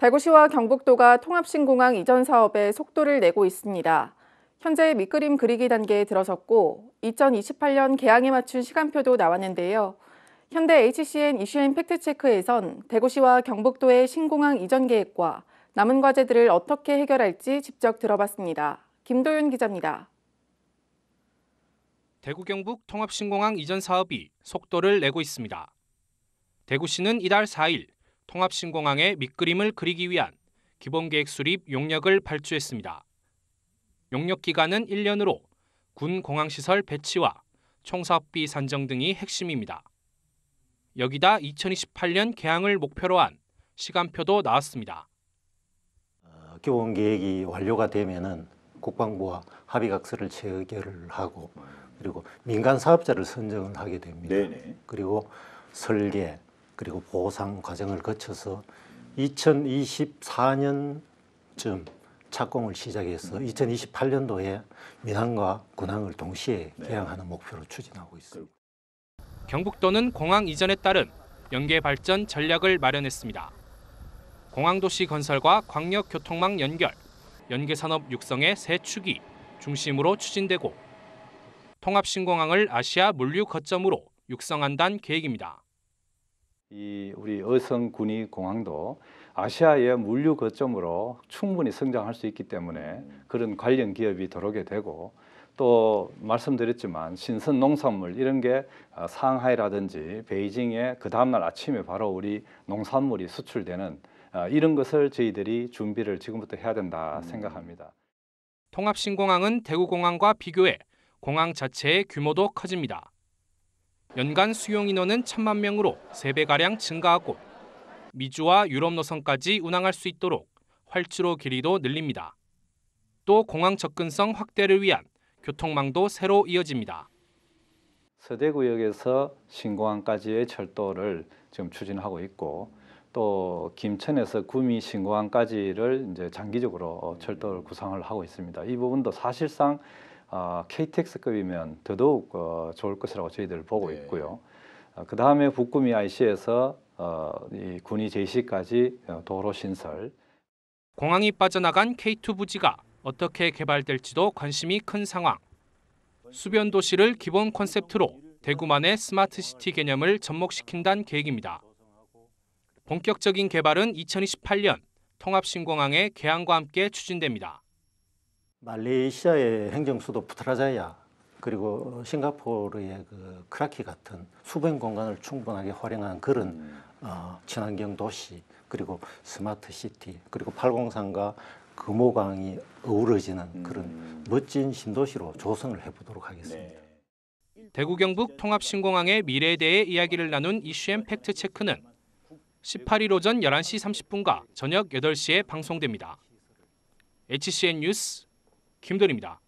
대구시와 경북도가 통합신공항 이전 사업에 속도를 내고 있습니다. 현재 밑그림 그리기 단계에 들어섰고 2028년 개항에 맞춘 시간표도 나왔는데요. 현대 HCN 이슈앤 팩트체크에선 대구시와 경북도의 신공항 이전 계획과 남은 과제들을 어떻게 해결할지 직접 들어봤습니다. 김도윤 기자입니다. 대구 경북 통합신공항 이전 사업이 속도를 내고 있습니다. 대구시는 이달 4일 통합신공항의 밑그림을 그리기 위한 기본계획 수립 용역을 발주했습니다. 용역 기간은 1년으로 군 공항시설 배치와 총사업비 산정 등이 핵심입니다. 여기다 2028년 개항을 목표로 한 시간표도 나왔습니다. 어, 기본 계획이 완료가 되면은 국방부와 합의각서를 체결을 하고 그리고 민간 사업자를 선정을 하게 됩니다. 네네. 그리고 설계, 그리고 보상 과정을 거쳐서 2024년쯤 착공을 시작해서 2028년도에 민항과 군항을 동시에 네. 개항하는 목표로 추진하고 있습니다. 경북도는 공항 이전에 따른 연계 발전 전략을 마련했습니다. 공항도시 건설과 광역교통망 연결, 연계산업 육성의 세 축이 중심으로 추진되고 통합신공항을 아시아 물류 거점으로 육성한다는 계획입니다. 이 우리 어성군이 공항도 아시아의 물류 거점으로 충분히 성장할 수 있기 때문에 그런 관련 기업이 들어오게 되고 또 말씀드렸지만 신선 농산물 이런 게 아, 상하이라든지 베이징에 그 다음날 아침에 바로 우리 농산물이 수출되는 아, 이런 것을 저희들이 준비를 지금부터 해야 된다 음. 생각합니다. 통합신공항은 대구공항과 비교해 공항 자체의 규모도 커집니다. 연간 수용 인원은 천만 명으로 3배가량 증가하고 미주와 유럽 노선까지 운항할 수 있도록 활주로 길이도 늘립니다. 또 공항 접근성 확대를 위한 교통망도 새로 이어집니다. 서대구역에서 신공항까지의 철도를 지금 추진하고 있고 또 김천에서 구미 신공항까지를 이제 장기적으로 네. 철도를 구상을 하고 있습니다. 이 부분도 사실상 어, 아, KTX급이면 더더욱 어, 좋을 것이라고 저희들 보고 네. 있고요. 어, 그 다음에 북구미 IC에서 어, 이 군이 제시까지 어, 도로 신설. 공항이 빠져나간 K2 부지가 어떻게 개발될지도 관심이 큰 상황. 수변 도시를 기본 컨셉트로 대구만의 스마트 시티 개념을 접목시킨다는 계획입니다. 본격적인 개발은 2028년 통합신공항의 개항과 함께 추진됩니다. 말레이시아의 행정수도 푸트라자야 그리고 싱가포르의 그 크라키 같은 수변 공간을 충분하게 활용한 그런 음. 어, 친환경 도시 그리고 스마트 시티 그리고 팔공산과 금호강이 어우러지는 음. 그런 멋진 신도시로 조성을 해보도록 하겠습니다. 네. 대구 경북 통합신공항의 미래에 대해 이야기를 나눈 이슈엠 팩트체크는 18일 오전 11시 30분과 저녁 8시에 방송됩니다. HCN 뉴스 김돈입니다.